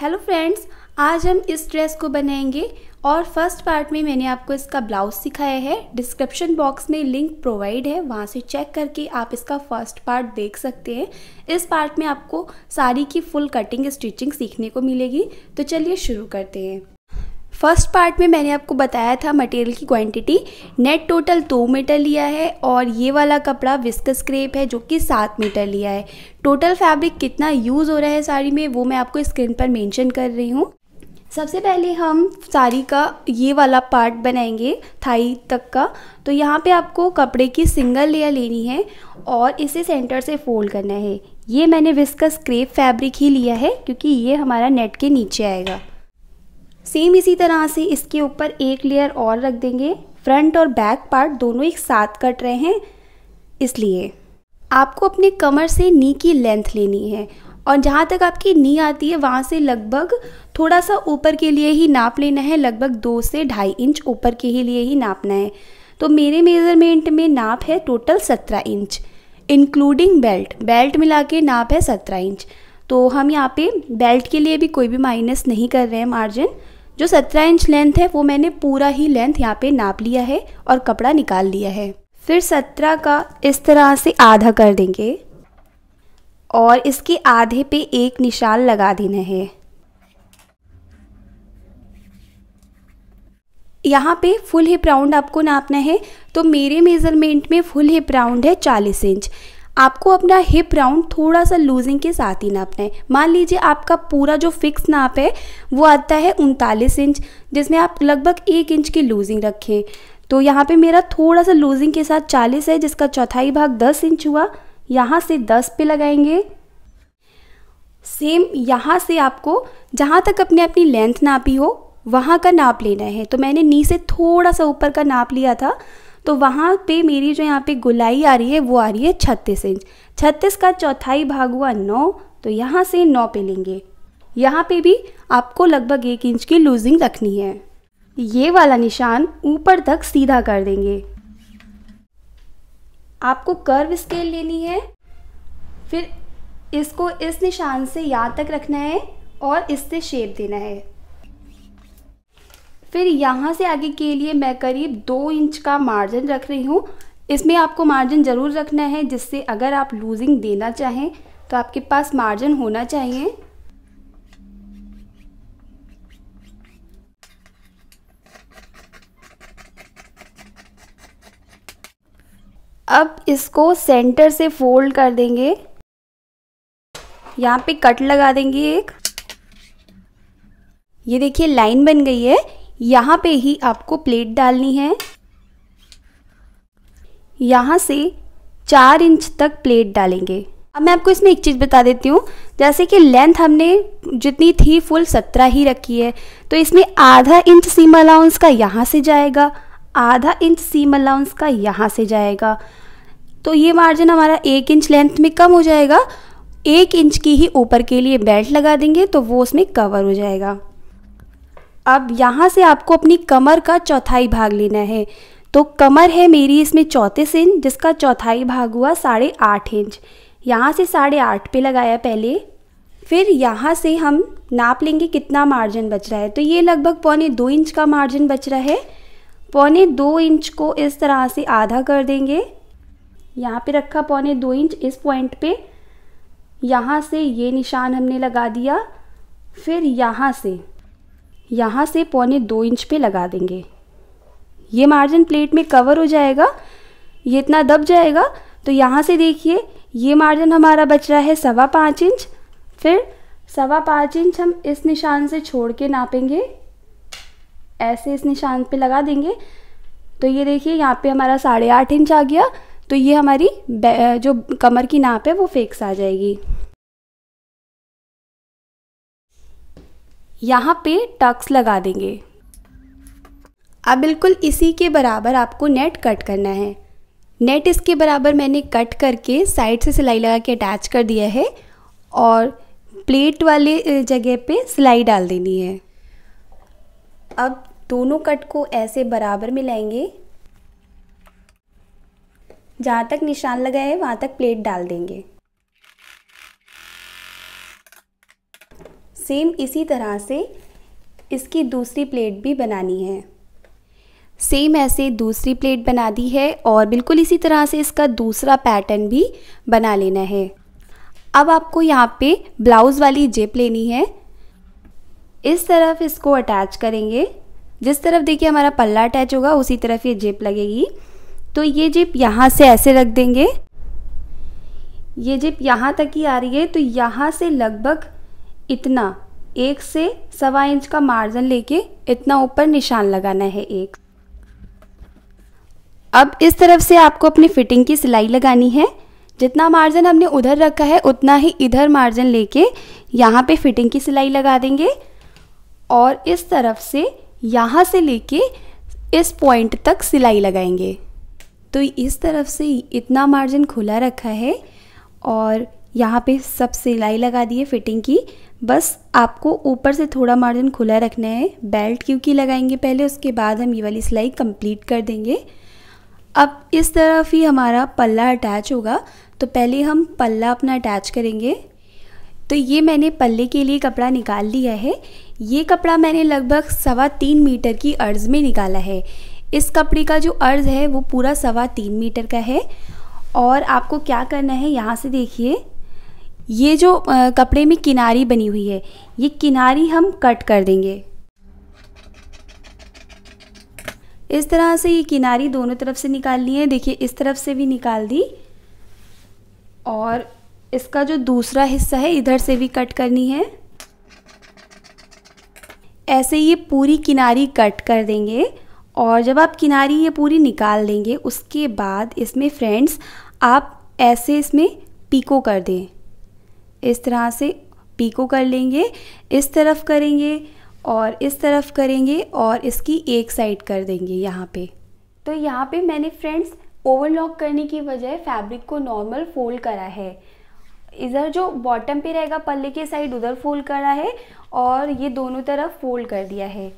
hello friends आज हम इस ड्रेस को बनाएंगे और फर्स्ट पार्ट में मैंने आपको इसका ब्लाउज सिखाया है डिस्क्रिप्शन बॉक्स में लिंक प्रोवाइड है वहाँ से चेक करके आप इसका फर्स्ट पार्ट देख सकते हैं इस पार्ट में आपको साड़ी की फुल कटिंग स्टिचिंग सीखने को मिलेगी तो चलिए शुरू करते हैं फर्स्ट पार्ट में मैंने आपको बताया था मटेरियल की क्वांटिटी नेट टोटल दो मीटर लिया है और ये वाला कपड़ा विस्कस क्रेप है जो कि सात मीटर लिया है टोटल फैब्रिक कितना यूज़ हो रहा है साड़ी में वो मैं आपको स्क्रीन पर मेंशन कर रही हूँ सबसे पहले हम साड़ी का ये वाला पार्ट बनाएंगे थाई तक का तो यहाँ पर आपको कपड़े की सिंगल लेयर लेनी है और इसे सेंटर से फोल्ड करना है ये मैंने विस्कस क्रेप फैब्रिक ही लिया है क्योंकि ये हमारा नेट के नीचे आएगा सेम इसी तरह से इसके ऊपर एक लेयर और रख देंगे फ्रंट और बैक पार्ट दोनों एक साथ कट रहे हैं इसलिए आपको अपने कमर से नी की लेंथ लेनी है और जहाँ तक आपकी नी आती है वहाँ से लगभग थोड़ा सा ऊपर के लिए ही नाप लेना है लगभग दो से ढाई इंच ऊपर के ही लिए ही नापना है तो मेरे मेज़रमेंट में नाप है टोटल सत्रह इंच इंक्लूडिंग बेल्ट बेल्ट मिला के नाप है सत्रह इंच तो हम यहाँ पे बेल्ट के लिए भी कोई भी माइनस नहीं कर रहे हैं मार्जिन जो 17 इंच लेंथ है वो मैंने पूरा ही लेंथ यहाँ पे नाप लिया है और कपड़ा निकाल लिया है फिर 17 का इस तरह से आधा कर देंगे और इसके आधे पे एक निशान लगा देना है यहाँ पे फुल हिप राउंड आपको नापना है तो मेरे मेज़रमेंट में फुल हिप राउंड है 40 इंच आपको अपना हिप राउंड थोड़ा सा लूजिंग के साथ ही नापना है मान लीजिए आपका पूरा जो फिक्स नाप है वो आता है उनतालीस इंच जिसमें आप लगभग एक इंच की लूजिंग रखें तो यहाँ पे मेरा थोड़ा सा लूजिंग के साथ 40 है जिसका चौथाई भाग 10 इंच हुआ यहाँ से 10 पे लगाएंगे सेम यहाँ से आपको जहाँ तक अपने अपनी लेंथ नापी हो वहाँ का नाप लेना है तो मैंने नी से थोड़ा सा ऊपर का नाप लिया था तो वहाँ पे मेरी जो यहाँ पे गुलाई आ रही है वो आ रही है छत्तीस इंच छत्तीस का चौथाई भाग हुआ नौ तो यहाँ से नौ पे लेंगे यहाँ पे भी आपको लगभग एक इंच की लूजिंग रखनी है ये वाला निशान ऊपर तक सीधा कर देंगे आपको कर्व स्केल लेनी है फिर इसको इस निशान से यहाँ तक रखना है और इससे शेप देना है फिर यहाँ से आगे के लिए मैं करीब दो इंच का मार्जिन रख रही हूँ इसमें आपको मार्जिन ज़रूर रखना है जिससे अगर आप लूजिंग देना चाहें तो आपके पास मार्जिन होना चाहिए अब इसको सेंटर से फोल्ड कर देंगे यहाँ पे कट लगा देंगे एक ये देखिए लाइन बन गई है यहाँ पे ही आपको प्लेट डालनी है यहाँ से चार इंच तक प्लेट डालेंगे अब मैं आपको इसमें एक चीज़ बता देती हूँ जैसे कि लेंथ हमने जितनी थी फुल सत्रह ही रखी है तो इसमें आधा इंच सीम अलाउंस का यहाँ से जाएगा आधा इंच सीम अलाउंस का यहाँ से जाएगा तो ये मार्जिन हमारा एक इंच लेंथ में कम हो जाएगा एक इंच की ही ऊपर के लिए बेल्ट लगा देंगे तो वो उसमें कवर हो जाएगा अब यहाँ से आपको अपनी कमर का चौथाई भाग लेना है तो कमर है मेरी इसमें चौंतीस इंच जिसका चौथाई भाग हुआ साढ़े आठ इंच यहाँ से साढ़े आठ पे लगाया पहले फिर यहाँ से हम नाप लेंगे कितना मार्जिन बच रहा है तो ये लगभग पौने दो इंच का मार्जिन बच रहा है पौने दो इंच को इस तरह से आधा कर देंगे यहाँ पे रखा पौने दो इंच इस पॉइंट पे यहाँ से ये निशान हमने लगा दिया फिर यहाँ से यहाँ से पौने दो इंच पे लगा देंगे ये मार्जिन प्लेट में कवर हो जाएगा ये इतना दब जाएगा तो यहाँ से देखिए ये मार्जिन हमारा बच रहा है सवा पाँच इंच फिर सवा पाँच इंच हम इस निशान से छोड़ के नापेंगे ऐसे इस निशान पे लगा देंगे तो ये देखिए यहाँ पे हमारा साढ़े आठ इंच आ गया तो ये हमारी जो कमर की नाप है वो फिक्स आ जाएगी यहाँ पे टक्स लगा देंगे अब बिल्कुल इसी के बराबर आपको नेट कट करना है नेट इसके बराबर मैंने कट करके साइड से सिलाई लगा के अटैच कर दिया है और प्लेट वाले जगह पे सिलाई डाल देनी है अब दोनों कट को ऐसे बराबर मिलाएंगे जहाँ तक निशान लगाए वहाँ तक प्लेट डाल देंगे सेम इसी तरह से इसकी दूसरी प्लेट भी बनानी है सेम ऐसे दूसरी प्लेट बना दी है और बिल्कुल इसी तरह से इसका दूसरा पैटर्न भी बना लेना है अब आपको यहाँ पे ब्लाउज़ वाली जेप लेनी है इस तरफ इसको अटैच करेंगे जिस तरफ देखिए हमारा पल्ला अटैच होगा उसी तरफ ये जेप लगेगी तो ये जेप यहाँ से ऐसे रख देंगे ये जेप यहाँ तक ही आ रही है तो यहाँ से लगभग इतना एक से सवा इंच का मार्जिन लेके इतना ऊपर निशान लगाना है एक अब इस तरफ से आपको अपनी फिटिंग की सिलाई लगानी है जितना मार्जिन हमने उधर रखा है उतना ही इधर मार्जिन लेके यहाँ पे फिटिंग की सिलाई लगा देंगे और इस तरफ से यहाँ से लेके इस पॉइंट तक सिलाई लगाएंगे तो इस तरफ से इतना मार्जिन खुला रखा है और यहाँ पे सब सिलाई लगा दी है फिटिंग की बस आपको ऊपर से थोड़ा मार्जिन खुला रखना है बेल्ट क्योंकि लगाएंगे पहले उसके बाद हम ये वाली सिलाई कंप्लीट कर देंगे अब इस तरफ ही हमारा पल्ला अटैच होगा तो पहले हम पल्ला अपना अटैच करेंगे तो ये मैंने पल्ले के लिए कपड़ा निकाल लिया है ये कपड़ा मैंने लगभग सवा तीन मीटर की अर्ज में निकाला है इस कपड़े का जो अर्ज है वो पूरा सवा तीन मीटर का है और आपको क्या करना है यहाँ से देखिए ये जो कपड़े में किनारी बनी हुई है ये किनारी हम कट कर देंगे इस तरह से ये किनारी दोनों तरफ से निकालनी है देखिए इस तरफ से भी निकाल दी और इसका जो दूसरा हिस्सा है इधर से भी कट करनी है ऐसे ये पूरी किनारी कट कर देंगे और जब आप किनारी ये पूरी निकाल देंगे उसके बाद इसमें फ्रेंड्स आप ऐसे इसमें पीको कर दें इस तरह से पीको कर लेंगे इस तरफ करेंगे और इस तरफ करेंगे और इसकी एक साइड कर देंगे यहाँ पे तो यहाँ पे मैंने फ्रेंड्स ओवरलॉक करने की बजाय फैब्रिक को नॉर्मल फोल्ड करा है इधर जो बॉटम पे रहेगा पल्ले के साइड उधर फोल्ड करा है और ये दोनों तरफ फोल्ड कर दिया है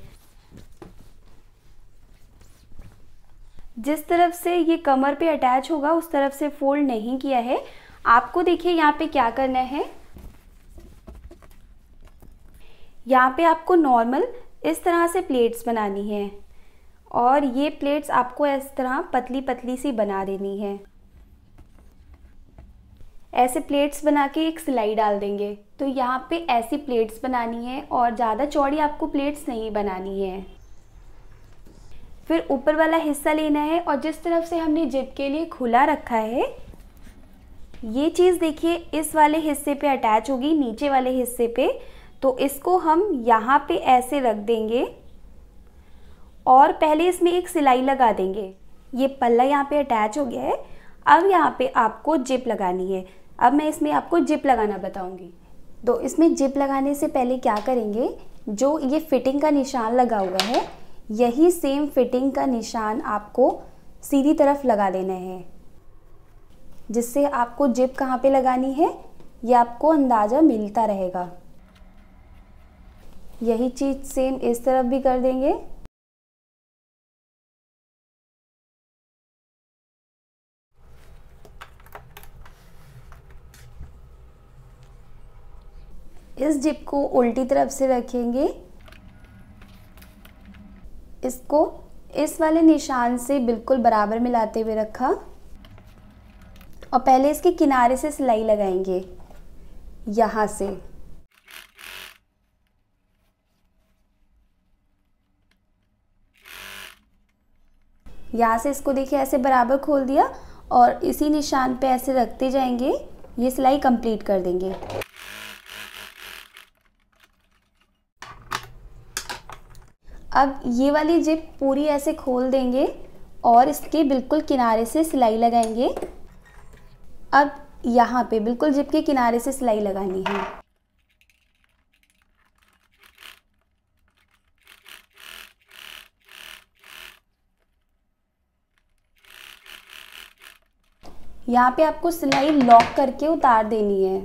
जिस तरफ से ये कमर पे अटैच होगा उस तरफ से फोल्ड नहीं किया है आपको देखिए यहाँ पे क्या करना है यहाँ पे आपको नॉर्मल इस तरह से प्लेट्स बनानी है और ये प्लेट्स आपको इस तरह पतली पतली सी बना देनी है ऐसे प्लेट्स बना के एक सिलाई डाल देंगे तो यहाँ पे ऐसी प्लेट्स बनानी है और ज़्यादा चौड़ी आपको प्लेट्स नहीं बनानी है फिर ऊपर वाला हिस्सा लेना है और जिस तरफ से हमने जिप के लिए खुला रखा है ये चीज़ देखिए इस वाले हिस्से पे अटैच होगी नीचे वाले हिस्से पे तो इसको हम यहाँ पे ऐसे रख देंगे और पहले इसमें एक सिलाई लगा देंगे ये पल्ला यहाँ पे अटैच हो गया है अब यहाँ पे आपको जिप लगानी है अब मैं इसमें आपको जिप लगाना बताऊँगी तो इसमें जिप लगाने से पहले क्या करेंगे जो ये फिटिंग का निशान लगा हुआ है यही सेम फिटिंग का निशान आपको सीधी तरफ लगा देना है जिससे आपको जिप कहाँ पे लगानी है ये आपको अंदाज़ा मिलता रहेगा यही चीज़ सेम इस तरफ भी कर देंगे इस जिप को उल्टी तरफ से रखेंगे इसको इस वाले निशान से बिल्कुल बराबर मिलाते हुए रखा और पहले इसके किनारे से सिलाई लगाएंगे यहाँ से यहाँ से इसको देखिए ऐसे बराबर खोल दिया और इसी निशान पे ऐसे रखते जाएंगे ये सिलाई कंप्लीट कर देंगे अब ये वाली जिप पूरी ऐसे खोल देंगे और इसके बिल्कुल किनारे से सिलाई लगाएंगे अब यहाँ पे बिल्कुल जिप के किनारे से सिलाई लगानी है यहाँ पे आपको सिलाई लॉक करके उतार देनी है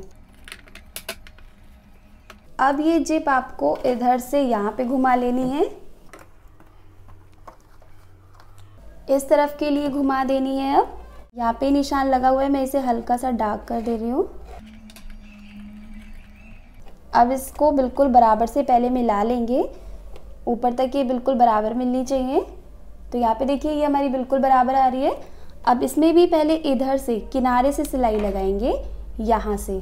अब ये जिप आपको इधर से यहाँ पे घुमा लेनी है इस तरफ के लिए घुमा देनी है अब यहाँ पे निशान लगा हुआ है मैं इसे हल्का सा डार्क कर दे रही हूँ अब इसको बिल्कुल बराबर से पहले मिला लेंगे ऊपर तक ये बिल्कुल बराबर मिलनी चाहिए तो यहाँ पे देखिए ये हमारी बिल्कुल बराबर आ रही है अब इसमें भी पहले इधर से किनारे से सिलाई लगाएंगे यहाँ से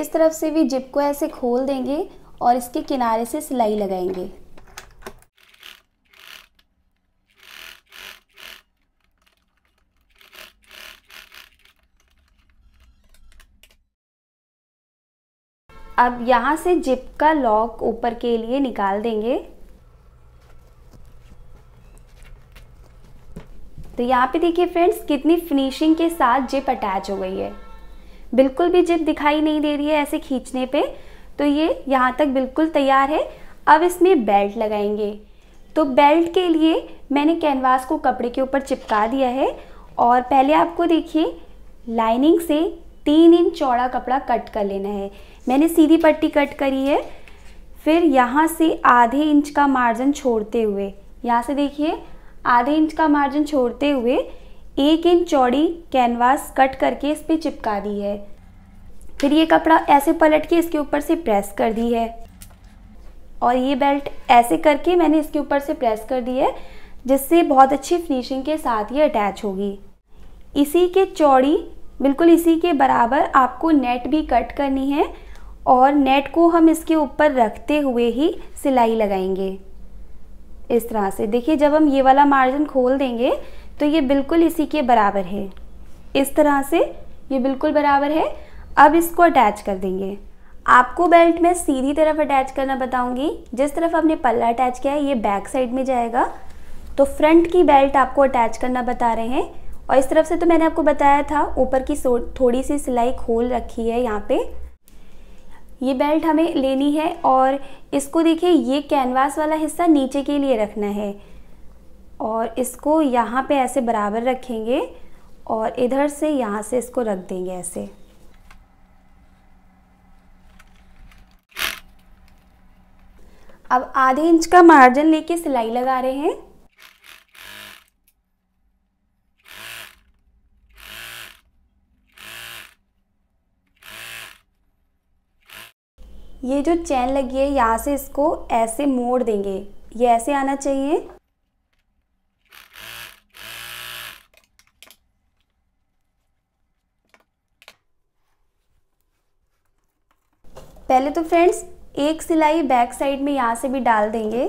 इस तरफ से भी जिप को ऐसे खोल देंगे और इसके किनारे से सिलाई लगाएंगे अब यहाँ से जिप का लॉक ऊपर के लिए निकाल देंगे तो यहाँ पे देखिए फ्रेंड्स कितनी फिनिशिंग के साथ जिप अटैच हो गई है बिल्कुल भी जिप दिखाई नहीं दे रही है ऐसे खींचने पे तो ये यहाँ तक बिल्कुल तैयार है अब इसमें बेल्ट लगाएंगे तो बेल्ट के लिए मैंने कैनवास को कपड़े के ऊपर चिपका दिया है और पहले आपको देखिए लाइनिंग से तीन इंच चौड़ा कपड़ा कट कर लेना है मैंने सीधी पट्टी कट करी है फिर यहाँ से आधे इंच का मार्जिन छोड़ते हुए यहाँ से देखिए आधे इंच का मार्जिन छोड़ते हुए एक इंच चौड़ी कैनवास कट करके इस पर चिपका दी है फिर ये कपड़ा ऐसे पलट के इसके ऊपर से प्रेस कर दी है और ये बेल्ट ऐसे करके मैंने इसके ऊपर से प्रेस कर दी है जिससे बहुत अच्छी फिनिशिंग के साथ ये अटैच होगी इसी के चौड़ी बिल्कुल इसी के बराबर आपको नेट भी कट करनी है और नेट को हम इसके ऊपर रखते हुए ही सिलाई लगाएंगे इस तरह से देखिए जब हम ये वाला मार्जिन खोल देंगे तो ये बिल्कुल इसी के बराबर है इस तरह से ये बिल्कुल बराबर है अब इसको अटैच कर देंगे आपको बेल्ट में सीधी तरफ अटैच करना बताऊंगी जिस तरफ आपने पल्ला अटैच किया है ये बैक साइड में जाएगा तो फ्रंट की बेल्ट आपको अटैच करना बता रहे हैं और इस तरफ से तो मैंने आपको बताया था ऊपर की थोड़ी सी सिलाई खोल रखी है यहाँ पे ये बेल्ट हमें लेनी है और इसको देखिए ये कैनवास वाला हिस्सा नीचे के लिए रखना है और इसको यहाँ पे ऐसे बराबर रखेंगे और इधर से यहाँ से इसको रख देंगे ऐसे अब आधे इंच का मार्जिन लेके सिलाई लगा रहे हैं ये जो चैन लगी है यहाँ से इसको ऐसे मोड़ देंगे ये ऐसे आना चाहिए पहले तो फ्रेंड्स एक सिलाई बैक साइड में यहाँ से भी डाल देंगे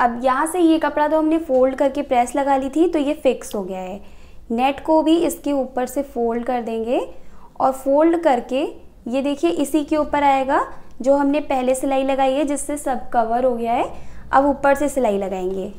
अब यहाँ से ये कपड़ा तो हमने फोल्ड करके प्रेस लगा ली थी तो ये फिक्स हो गया है नेट को भी इसके ऊपर से फोल्ड कर देंगे और फोल्ड करके ये देखिए इसी के ऊपर आएगा जो हमने पहले सिलाई लगाई है जिससे सब कवर हो गया है अब ऊपर से सिलाई लगाएंगे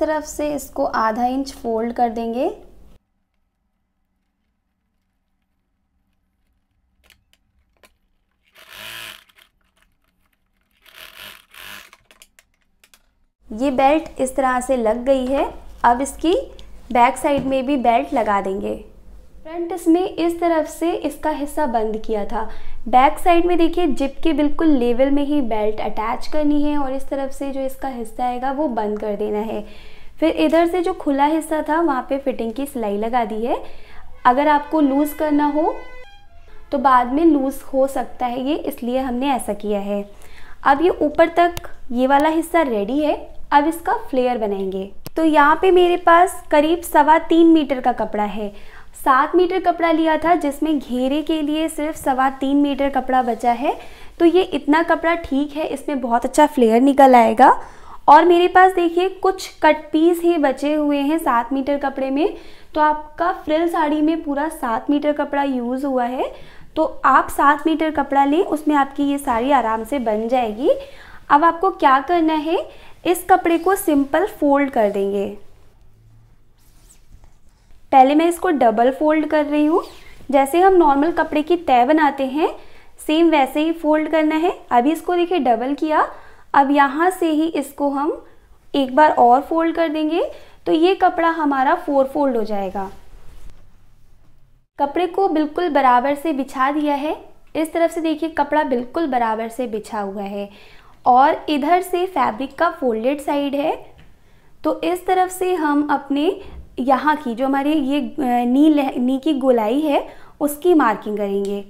तरफ से इसको आधा इंच फोल्ड कर देंगे ये बेल्ट इस तरह से लग गई है अब इसकी बैक साइड में भी बेल्ट लगा देंगे फ्रंट इसमें इस तरफ से इसका हिस्सा बंद किया था बैक साइड में देखिए जिप के बिल्कुल लेवल में ही बेल्ट अटैच करनी है और इस तरफ से जो इसका हिस्सा आएगा वो बंद कर देना है फिर इधर से जो खुला हिस्सा था वहाँ पे फिटिंग की सिलाई लगा दी है अगर आपको लूज़ करना हो तो बाद में लूज़ हो सकता है ये इसलिए हमने ऐसा किया है अब ये ऊपर तक ये वाला हिस्सा रेडी है अब इसका फ्लेयर बनाएंगे तो यहाँ पे मेरे पास करीब सवा तीन मीटर का कपड़ा है सात मीटर कपड़ा लिया था जिसमें घेरे के लिए सिर्फ सवा तीन मीटर कपड़ा बचा है तो ये इतना कपड़ा ठीक है इसमें बहुत अच्छा फ्लेयर निकल आएगा और मेरे पास देखिए कुछ कट पीस ही बचे हुए हैं सात मीटर कपड़े में तो आपका फ्रिल साड़ी में पूरा सात मीटर कपड़ा यूज़ हुआ है तो आप सात मीटर कपड़ा लें उसमें आपकी ये साड़ी आराम से बन जाएगी अब आपको क्या करना है इस कपड़े को सिंपल फोल्ड कर देंगे पहले मैं इसको डबल फोल्ड कर रही हूँ जैसे हम नॉर्मल कपड़े की तय बनाते हैं सेम वैसे ही फोल्ड करना है अभी इसको देखिए डबल किया अब यहाँ से ही इसको हम एक बार और फोल्ड कर देंगे तो ये कपड़ा हमारा फोर फोल्ड हो जाएगा कपड़े को बिल्कुल बराबर से बिछा दिया है इस तरफ से देखिए कपड़ा बिल्कुल बराबर से बिछा हुआ है और इधर से फैब्रिक का फोल्डेड साइड है तो इस तरफ से हम अपने यहाँ की जो हमारी ये नी नी की गोलाई है उसकी मार्किंग करेंगे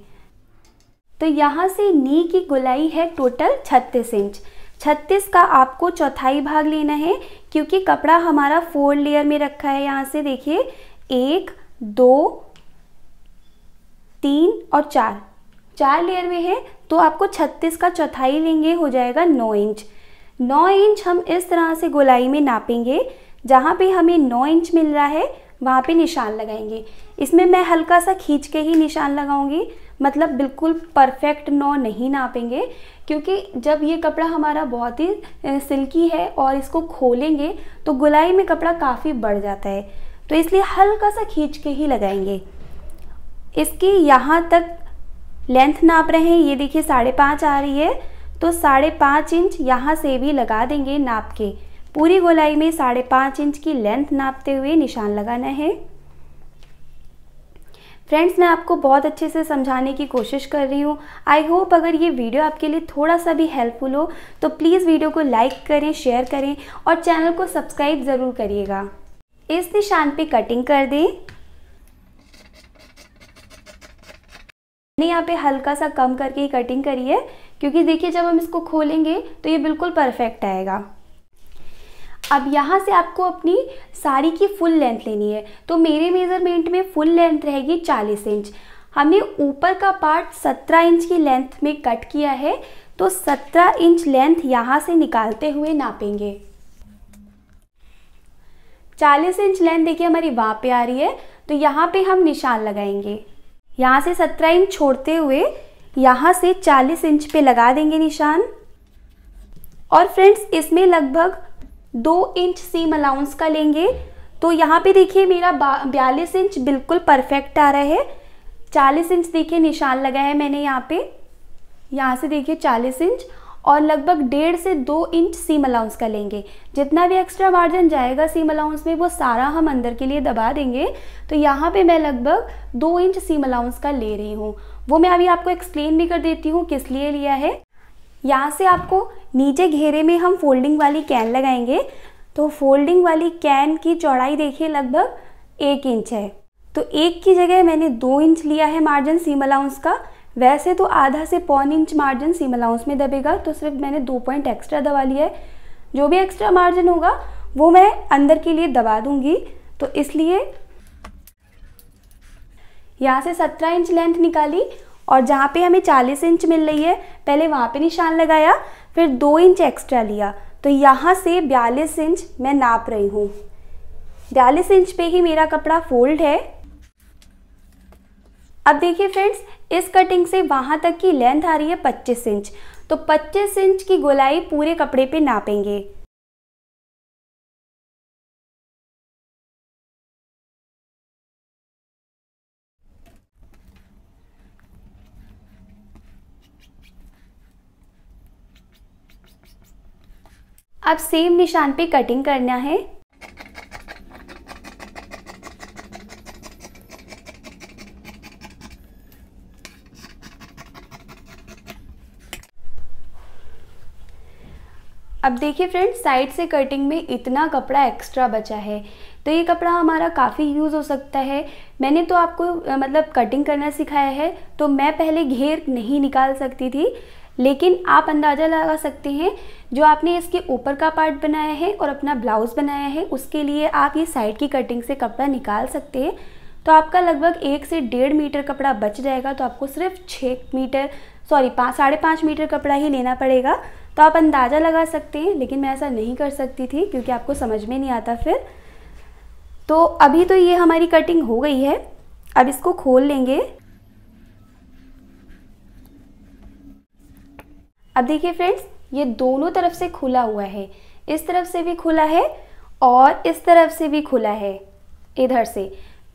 तो यहाँ से नी की गोलाई है टोटल 36 इंच 36 का आपको चौथाई भाग लेना है क्योंकि कपड़ा हमारा फोर लेयर में रखा है यहाँ से देखिए एक दो तीन और चार चार लेयर में है तो आपको 36 का चौथाई लेंगे हो जाएगा 9 इंच 9 इंच हम इस तरह से गोलाई में नापेंगे जहाँ पे हमें 9 इंच मिल रहा है वहाँ पे निशान लगाएंगे इसमें मैं हल्का सा खींच के ही निशान लगाऊंगी मतलब बिल्कुल परफेक्ट नौ नहीं नापेंगे क्योंकि जब ये कपड़ा हमारा बहुत ही सिल्की है और इसको खोलेंगे तो गुलाई में कपड़ा काफ़ी बढ़ जाता है तो इसलिए हल्का सा खींच के ही लगाएंगे इसकी यहाँ तक लेंथ नाप रहे हैं ये देखिए साढ़े पाँच आ रही है तो साढ़े पाँच इंच यहाँ से भी लगा देंगे नाप के पूरी गोलाई में साढ़े पाँच इंच की लेंथ नापते हुए निशान लगाना है फ्रेंड्स मैं आपको बहुत अच्छे से समझाने की कोशिश कर रही हूँ आई होप अगर ये वीडियो आपके लिए थोड़ा सा भी हेल्पफुल हो तो प्लीज़ वीडियो को लाइक करें शेयर करें और चैनल को सब्सक्राइब ज़रूर करिएगा इस निशान पे कटिंग कर दें मैंने यहाँ पे हल्का सा कम करके ही कटिंग करी है क्योंकि देखिए जब हम इसको खोलेंगे तो ये बिल्कुल परफेक्ट आएगा अब यहाँ से आपको अपनी साड़ी की फुल लेंथ लेनी है तो मेरे मेज़रमेंट में फुल लेंथ रहेगी चालीस इंच हमने ऊपर का पार्ट सत्रह इंच की लेंथ में कट किया है तो सत्रह इंच लेंथ यहाँ से निकालते हुए नापेंगे चालीस इंच लेंथ देखिए हमारी वहाँ पे आ रही है तो यहाँ पे हम निशान लगाएंगे यहाँ से सत्रह इंच छोड़ते हुए यहाँ से चालीस इंच पे लगा देंगे निशान और फ्रेंड्स इसमें लगभग दो इंच सीम अलाउंस का लेंगे तो यहाँ पे देखिए मेरा बयालीस इंच बिल्कुल परफेक्ट आ रहा है चालीस इंच देखिए निशान लगा है मैंने यहाँ पे यहाँ से देखिए चालीस इंच और लगभग डेढ़ से दो इंच सीम अलाउंस का लेंगे जितना भी एक्स्ट्रा मार्जिन जाएगा सीम अलाउंस में वो सारा हम अंदर के लिए दबा देंगे तो यहाँ पे मैं लगभग दो इंच सीम अलाउंस का ले रही हूँ वो मैं अभी आपको एक्सप्लेन भी कर देती हूँ किस लिए लिया है यहाँ से आपको नीचे घेरे में हम फोल्डिंग वाली कैन लगाएंगे तो फोल्डिंग वाली कैन की चौड़ाई देखिए लगभग एक इंच है तो एक की जगह मैंने दो इंच लिया है मार्जिन सीम अलाउंस का वैसे तो आधा से पौन इंच मार्जिन सीम अलाउंस में दबेगा तो सिर्फ मैंने दो पॉइंट एक्स्ट्रा दबा लिया है जो भी एक्स्ट्रा मार्जिन होगा वो मैं अंदर के लिए दबा दूंगी तो इसलिए यहाँ से सत्रह इंच लेंथ निकाली और जहाँ पे हमें 40 इंच मिल रही है पहले वहाँ पे निशान लगाया फिर दो इंच एक्स्ट्रा लिया तो यहाँ से बयालीस इंच मैं नाप रही हूँ बयालीस इंच पे ही मेरा कपड़ा फोल्ड है अब देखिए फ्रेंड्स इस कटिंग से वहाँ तक की लेंथ आ रही है 25 इंच तो 25 इंच की गोलाई पूरे कपड़े पे नापेंगे अब सेम निशान पे कटिंग करना है अब देखिए फ्रेंड्स साइड से कटिंग में इतना कपड़ा एक्स्ट्रा बचा है तो ये कपड़ा हमारा काफ़ी यूज़ हो सकता है मैंने तो आपको मतलब कटिंग करना सिखाया है तो मैं पहले घेर नहीं निकाल सकती थी लेकिन आप अंदाज़ा लगा सकते हैं जो आपने इसके ऊपर का पार्ट बनाया है और अपना ब्लाउज़ बनाया है उसके लिए आप ये साइड की कटिंग से कपड़ा निकाल सकते हैं तो आपका लगभग एक से डेढ़ मीटर कपड़ा बच जाएगा तो आपको सिर्फ छः मीटर सॉरी पाँच साढ़े पाँच मीटर कपड़ा ही लेना पड़ेगा तो आप अंदाज़ा लगा सकते हैं लेकिन मैं ऐसा नहीं कर सकती थी क्योंकि आपको समझ में नहीं आता फिर तो अभी तो ये हमारी कटिंग हो गई है अब इसको खोल लेंगे अब देखिए फ्रेंड्स ये दोनों तरफ से खुला हुआ है इस तरफ से भी खुला है और इस तरफ से भी खुला है इधर से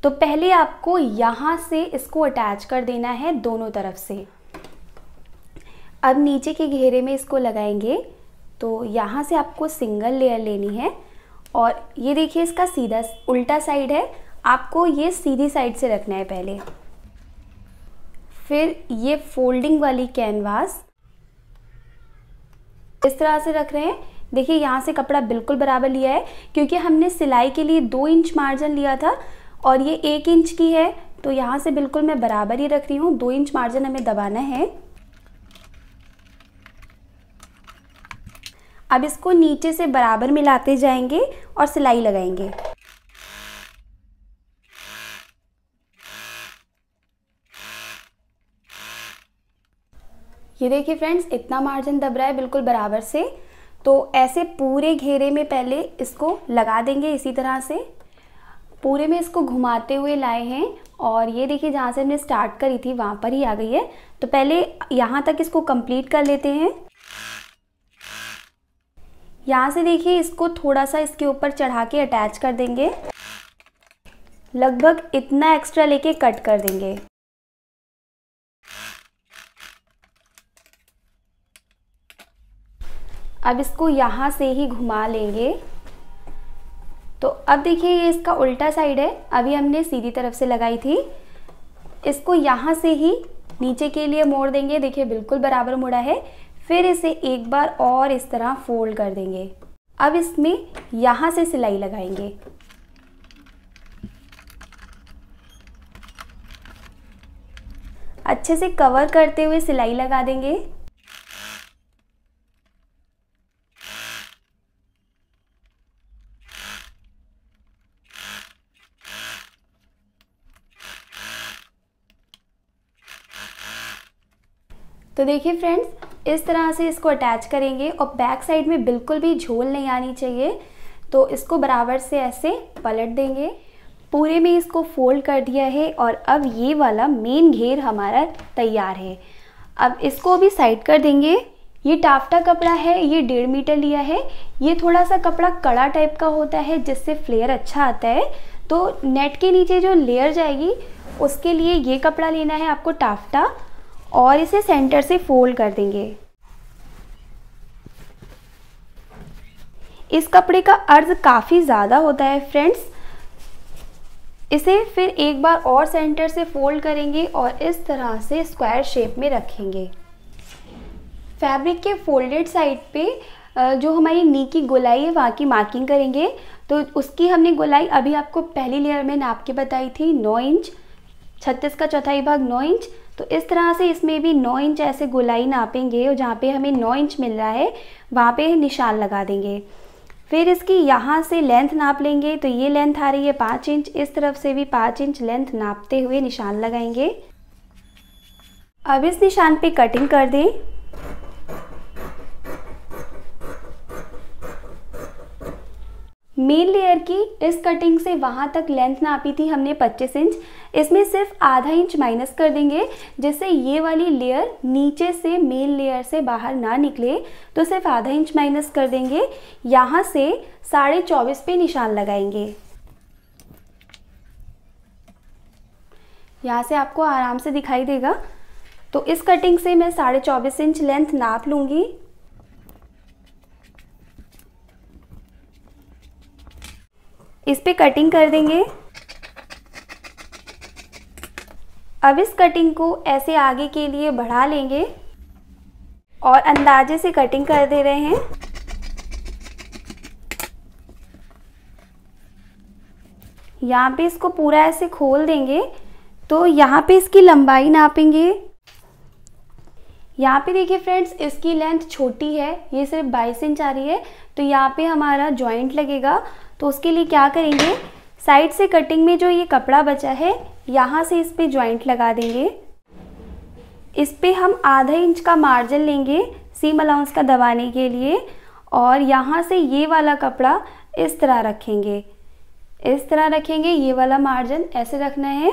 तो पहले आपको यहाँ से इसको अटैच कर देना है दोनों तरफ से अब नीचे के घेरे में इसको लगाएंगे तो यहाँ से आपको सिंगल लेयर लेनी है और ये देखिए इसका सीधा उल्टा साइड है आपको ये सीधी साइड से रखना है पहले फिर ये फोल्डिंग वाली कैनवास इस तरह से रख रहे हैं देखिए यहाँ से कपड़ा बिल्कुल बराबर लिया है क्योंकि हमने सिलाई के लिए दो इंच मार्जिन लिया था और ये एक इंच की है तो यहाँ से बिल्कुल मैं बराबर ही रख रही हूँ दो इंच मार्जिन हमें दबाना है अब इसको नीचे से बराबर मिलाते जाएंगे और सिलाई लगाएंगे ये देखिए फ्रेंड्स इतना मार्जिन दब रहा है बिल्कुल बराबर से तो ऐसे पूरे घेरे में पहले इसको लगा देंगे इसी तरह से पूरे में इसको घुमाते हुए लाए हैं और ये देखिए जहाँ से हमने स्टार्ट करी थी वहाँ पर ही आ गई है तो पहले यहाँ तक इसको कंप्लीट कर लेते हैं यहाँ से देखिए इसको थोड़ा सा इसके ऊपर चढ़ा के अटैच कर देंगे लगभग इतना एक्स्ट्रा लेके कट कर देंगे अब इसको यहाँ से ही घुमा लेंगे तो अब देखिए ये इसका उल्टा साइड है अभी हमने सीधी तरफ से लगाई थी इसको यहाँ से ही नीचे के लिए मोड़ देंगे देखिए बिल्कुल बराबर मोड़ा है फिर इसे एक बार और इस तरह फोल्ड कर देंगे अब इसमें यहाँ से सिलाई लगाएंगे अच्छे से कवर करते हुए सिलाई लगा देंगे तो देखिए फ्रेंड्स इस तरह से इसको अटैच करेंगे और बैक साइड में बिल्कुल भी झोल नहीं आनी चाहिए तो इसको बराबर से ऐसे पलट देंगे पूरे में इसको फोल्ड कर दिया है और अब ये वाला मेन घेर हमारा तैयार है अब इसको भी साइड कर देंगे ये टाफ्टा कपड़ा है ये डेढ़ मीटर लिया है ये थोड़ा सा कपड़ा कड़ा टाइप का होता है जिससे फ्लेयर अच्छा आता है तो नेट के नीचे जो लेयर जाएगी उसके लिए ये कपड़ा लेना है आपको टाफ्टा और इसे सेंटर से फोल्ड कर देंगे इस कपड़े का अर्ज काफ़ी ज़्यादा होता है फ्रेंड्स इसे फिर एक बार और सेंटर से फोल्ड करेंगे और इस तरह से स्क्वायर शेप में रखेंगे फैब्रिक के फोल्डेड साइड पे जो हमारी नी की गोलाई है वहाँ की मार्किंग करेंगे तो उसकी हमने गोलाई अभी आपको पहली लेयर में नाप के बताई थी नौ इंच छत्तीस का चौथाई भाग नौ इंच तो इस तरह से इसमें भी 9 इंच ऐसे गोलाई नापेंगे और जहाँ पे हमें 9 इंच मिल रहा है वहाँ पे निशान लगा देंगे फिर इसकी यहाँ से लेंथ नाप लेंगे तो ये लेंथ आ रही है पाँच इंच इस तरफ से भी पाँच इंच लेंथ नापते हुए निशान लगाएंगे अब इस निशान पे कटिंग कर दें मेन लेयर की इस कटिंग से वहाँ तक लेंथ नापी थी हमने 25 इंच इसमें सिर्फ आधा इंच माइनस कर देंगे जिससे ये वाली लेयर नीचे से मेन लेयर से बाहर ना निकले तो सिर्फ आधा इंच माइनस कर देंगे यहाँ से साढ़े चौबीस पे निशान लगाएंगे यहाँ से आपको आराम से दिखाई देगा तो इस कटिंग से मैं साढ़े चौबीस इंच लेंथ नाप लूँगी इस पर कटिंग कर देंगे अब इस कटिंग को ऐसे आगे के लिए बढ़ा लेंगे और अंदाजे से कटिंग कर दे रहे हैं यहाँ पे इसको पूरा ऐसे खोल देंगे तो यहाँ पे इसकी लंबाई नापेंगे यहाँ पे देखिए फ्रेंड्स इसकी लेंथ छोटी है ये सिर्फ 22 इंच आ रही है तो यहाँ पे हमारा जॉइंट लगेगा तो उसके लिए क्या करेंगे साइड से कटिंग में जो ये कपड़ा बचा है यहाँ से इस पर ज्वाइंट लगा देंगे इस पर हम आधा इंच का मार्जिन लेंगे सीम अलाउंस का दबाने के लिए और यहाँ से ये वाला कपड़ा इस तरह रखेंगे इस तरह रखेंगे ये वाला मार्जिन ऐसे रखना है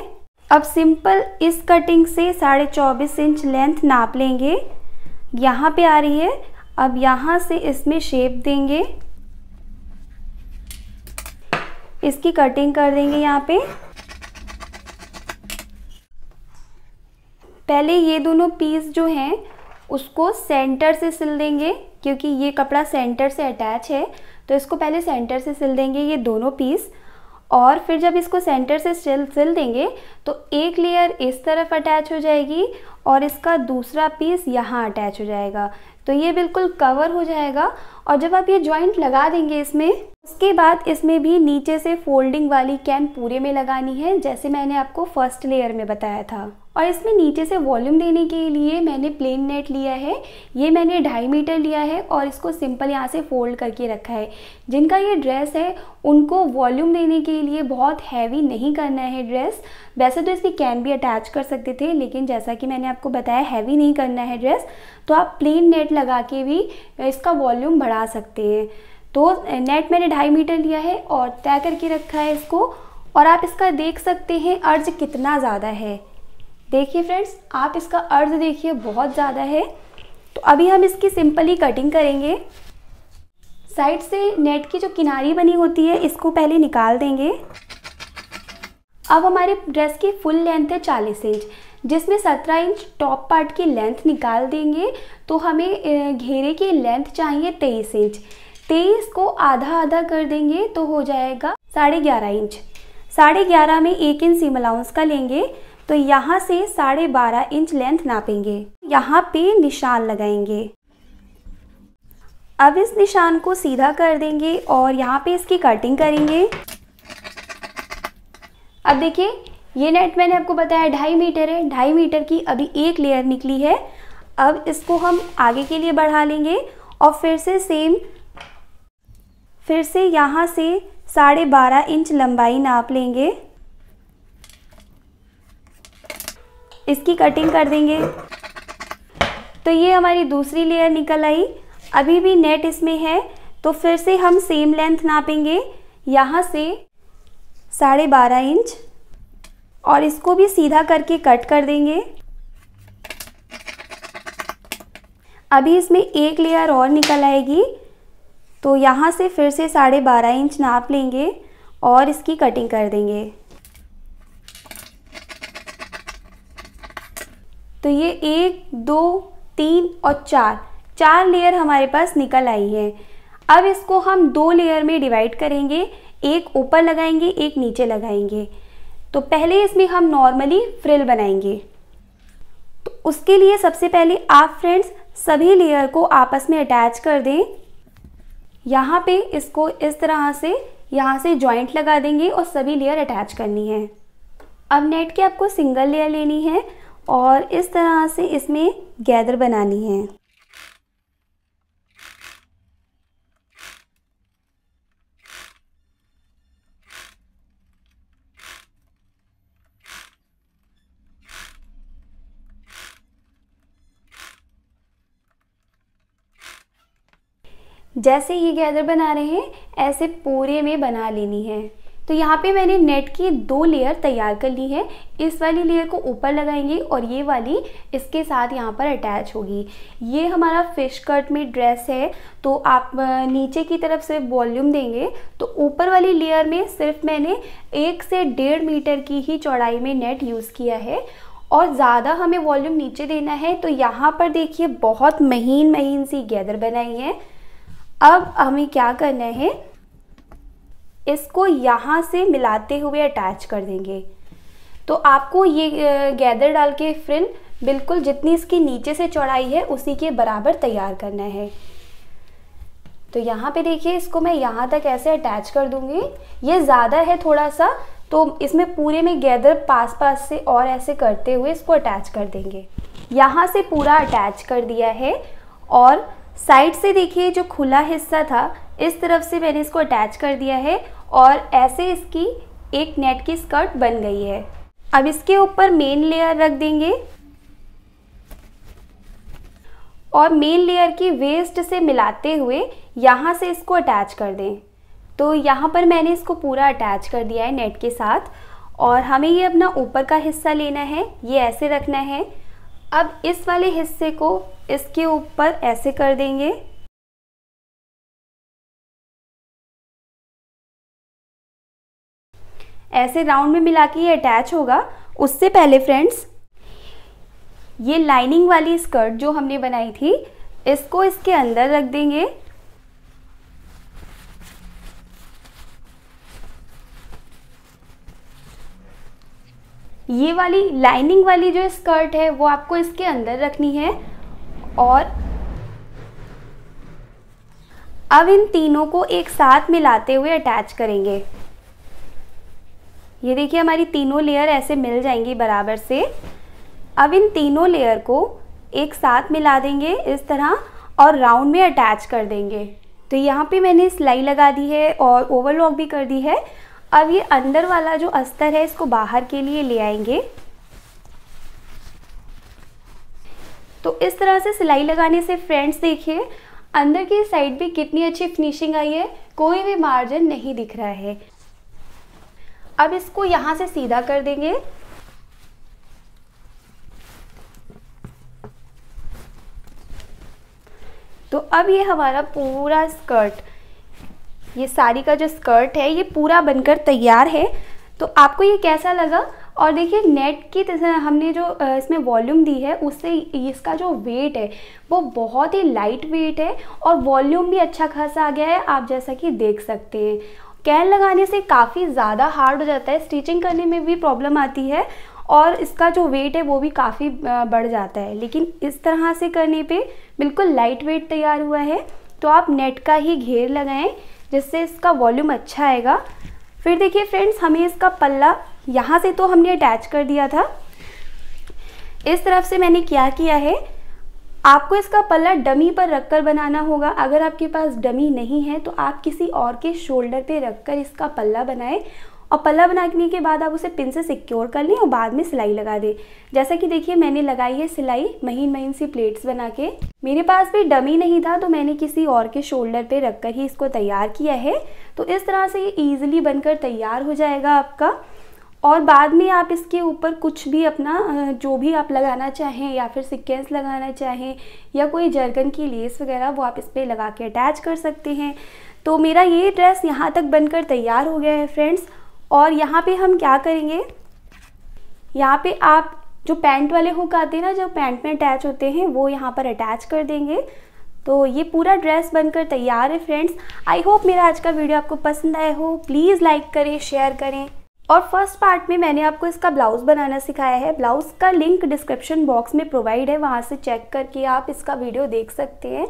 अब सिंपल इस कटिंग से साढ़े चौबीस इंच लेंथ नाप लेंगे यहाँ पे आ रही है अब यहाँ से इसमें शेप देंगे इसकी कटिंग कर देंगे यहाँ पे पहले ये दोनों पीस जो हैं उसको सेंटर से सिल देंगे क्योंकि ये कपड़ा सेंटर से अटैच है तो इसको पहले सेंटर से सिल देंगे ये दोनों पीस और फिर जब इसको सेंटर से सिल सिल देंगे तो एक लेयर इस तरफ अटैच हो जाएगी और इसका दूसरा पीस यहाँ अटैच हो जाएगा तो ये बिल्कुल कवर हो जाएगा और जब आप ये ज्वाइंट लगा देंगे इसमें उसके बाद इसमें भी नीचे से फोल्डिंग वाली कैम पूरे में लगानी है जैसे मैंने आपको फर्स्ट लेयर में बताया था और इसमें नीचे से वॉल्यूम देने के लिए मैंने प्लेन नेट लिया है ये मैंने ढाई मीटर लिया है और इसको सिंपल यहाँ से फोल्ड करके रखा है जिनका ये ड्रेस है उनको वॉल्यूम देने के लिए बहुत हैवी नहीं करना है ड्रेस वैसे तो इसकी कैन भी अटैच कर सकते थे लेकिन जैसा कि मैंने आपको बताया हैवी नहीं करना है ड्रेस तो आप प्लेन नेट लगा के भी इसका वॉल्यूम बढ़ा सकते हैं तो नेट मैंने ढाई मीटर लिया है और तय करके रखा है इसको और आप इसका देख सकते हैं अर्ज कितना ज़्यादा है देखिए फ्रेंड्स आप इसका अर्ध देखिए बहुत ज़्यादा है तो अभी हम इसकी सिंपली कटिंग करेंगे साइड से नेट की जो किनारी बनी होती है इसको पहले निकाल देंगे अब हमारे ड्रेस की फुल लेंथ है 40 इंच जिसमें 17 इंच टॉप पार्ट की लेंथ निकाल देंगे तो हमें घेरे की लेंथ चाहिए 23 इंच 23 को आधा आधा कर देंगे तो हो जाएगा साढ़े ग्यारह इंच साढ़े ग्यारह में एक इंच सीम अलाउंस का लेंगे तो यहाँ से साढ़े बारह इंच लेंथ नापेंगे यहाँ पे निशान लगाएंगे अब इस निशान को सीधा कर देंगे और यहाँ पे इसकी कटिंग करेंगे अब देखिए ये नेट मैंने आपको बताया ढाई मीटर है ढाई मीटर की अभी एक लेयर निकली है अब इसको हम आगे के लिए बढ़ा लेंगे और फिर से सेम फिर से यहाँ से साढ़े बारह इंच लंबाई नाप लेंगे इसकी कटिंग कर देंगे तो ये हमारी दूसरी लेयर निकल आई अभी भी नेट इसमें है तो फिर से हम सेम लेंथ नापेंगे यहाँ से साढ़े बारह इंच और इसको भी सीधा करके कट कर देंगे अभी इसमें एक लेयर और निकल आएगी तो यहाँ से फिर से साढ़े बारह इंच नाप लेंगे और इसकी कटिंग कर देंगे तो ये एक दो तीन और चार चार लेयर हमारे पास निकल आई है अब इसको हम दो लेयर में डिवाइड करेंगे एक ऊपर लगाएंगे एक नीचे लगाएंगे तो पहले इसमें हम नॉर्मली फ्रिल बनाएंगे तो उसके लिए सबसे पहले आप फ्रेंड्स सभी लेयर को आपस में अटैच कर दें यहाँ पे इसको इस तरह से यहाँ से जॉइंट लगा देंगे और सभी लेयर अटैच करनी है अब नेट के आपको सिंगल लेयर लेनी है और इस तरह से इसमें गैदर बनानी है जैसे ये गैदर बना रहे हैं ऐसे पूरे में बना लेनी है तो यहाँ पे मैंने नेट की दो लेयर तैयार कर ली है इस वाली लेयर को ऊपर लगाएंगे और ये वाली इसके साथ यहाँ पर अटैच होगी ये हमारा फिश कट में ड्रेस है तो आप नीचे की तरफ से वॉल्यूम देंगे तो ऊपर वाली लेयर में सिर्फ मैंने एक से डेढ़ मीटर की ही चौड़ाई में नेट यूज़ किया है और ज़्यादा हमें वॉल्यूम नीचे देना है तो यहाँ पर देखिए बहुत महीन महीन सी गैदर बनाई है अब हमें क्या करना है इसको यहाँ से मिलाते हुए अटैच कर देंगे तो आपको ये गैदर डाल के फ्रिल बिल्कुल जितनी इसकी नीचे से चौड़ाई है उसी के बराबर तैयार करना है तो यहाँ पे देखिए इसको मैं यहाँ तक ऐसे अटैच कर दूंगी ये ज़्यादा है थोड़ा सा तो इसमें पूरे में गैदर पास पास से और ऐसे करते हुए इसको अटैच कर देंगे यहाँ से पूरा अटैच कर दिया है और साइड से देखिए जो खुला हिस्सा था इस तरफ से मैंने इसको अटैच कर दिया है और ऐसे इसकी एक नेट की स्कर्ट बन गई है अब इसके ऊपर मेन लेयर रख देंगे और मेन लेयर की वेस्ट से मिलाते हुए यहाँ से इसको अटैच कर दें तो यहाँ पर मैंने इसको पूरा अटैच कर दिया है नेट के साथ और हमें ये अपना ऊपर का हिस्सा लेना है ये ऐसे रखना है अब इस वाले हिस्से को इसके ऊपर ऐसे कर देंगे ऐसे राउंड में मिला के ये अटैच होगा उससे पहले फ्रेंड्स ये लाइनिंग वाली स्कर्ट जो हमने बनाई थी इसको इसके अंदर रख देंगे ये वाली लाइनिंग वाली जो स्कर्ट है वो आपको इसके अंदर रखनी है और अब इन तीनों को एक साथ मिलाते हुए अटैच करेंगे ये देखिए हमारी तीनों लेयर ऐसे मिल जाएंगी बराबर से अब इन तीनों लेयर को एक साथ मिला देंगे इस तरह और राउंड में अटैच कर देंगे तो यहाँ पे मैंने सिलाई लगा दी है और ओवरलॉक भी कर दी है अब ये अंदर वाला जो अस्तर है इसको बाहर के लिए ले आएंगे तो इस तरह से सिलाई लगाने से फ्रेंड्स देखिए अंदर की साइड भी कितनी अच्छी फिनिशिंग आई है कोई भी मार्जिन नहीं दिख रहा है अब इसको यहां से सीधा कर देंगे तो अब ये हमारा पूरा स्कर्ट ये साड़ी का जो स्कर्ट है ये पूरा बनकर तैयार है तो आपको ये कैसा लगा और देखिए नेट की हमने जो इसमें वॉल्यूम दी है उससे इसका जो वेट है वो बहुत ही लाइट वेट है और वॉल्यूम भी अच्छा खासा आ गया है आप जैसा कि देख सकते हैं कैन लगाने से काफ़ी ज़्यादा हार्ड हो जाता है स्टिचिंग करने में भी प्रॉब्लम आती है और इसका जो वेट है वो भी काफ़ी बढ़ जाता है लेकिन इस तरह से करने पे बिल्कुल लाइट वेट तैयार हुआ है तो आप नेट का ही घेर लगाएं जिससे इसका वॉल्यूम अच्छा आएगा फिर देखिए फ्रेंड्स हमें इसका पल्ला यहाँ से तो हमने अटैच कर दिया था इस तरफ से मैंने क्या किया है आपको इसका पल्ला डमी पर रखकर बनाना होगा अगर आपके पास डमी नहीं है तो आप किसी और के शोल्डर पे रखकर इसका पल्ला बनाएं और पल्ला बनाने के बाद आप उसे पिन से सिक्योर कर लें और बाद में सिलाई लगा दें जैसा कि देखिए मैंने लगाई है सिलाई महीन महीन सी प्लेट्स बना के मेरे पास भी डमी नहीं था तो मैंने किसी और के शोल्डर पे रखकर ही इसको तैयार किया है तो इस तरह से ये ईजिली बनकर तैयार हो जाएगा आपका और बाद में आप इसके ऊपर कुछ भी अपना जो भी आप लगाना चाहें या फिर सिक्वेंस लगाना चाहें या कोई जर्गन की लेस वगैरह वो आप इस पर लगा के अटैच कर सकते हैं तो मेरा ये ड्रेस यहाँ तक बनकर तैयार हो गया है फ्रेंड्स और यहाँ पे हम क्या करेंगे यहाँ पे आप जो पैंट वाले हुक आते हैं ना जो पैंट में अटैच होते हैं वो यहाँ पर अटैच कर देंगे तो ये पूरा ड्रेस बनकर तैयार है फ्रेंड्स आई होप मेरा आज का वीडियो आपको पसंद आया हो प्लीज़ लाइक करें शेयर करें और फर्स्ट पार्ट में मैंने आपको इसका ब्लाउज़ बनाना सिखाया है ब्लाउज़ का लिंक डिस्क्रिप्शन बॉक्स में प्रोवाइड है वहाँ से चेक करके आप इसका वीडियो देख सकते हैं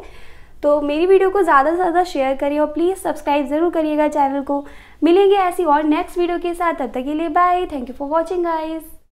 तो मेरी वीडियो को ज़्यादा से ज़्यादा शेयर करिए और प्लीज़ सब्सक्राइब ज़रूर करिएगा चैनल को मिलेंगे ऐसी और नेक्स्ट वीडियो के साथ तब तक के लिए bye thank you for watching guys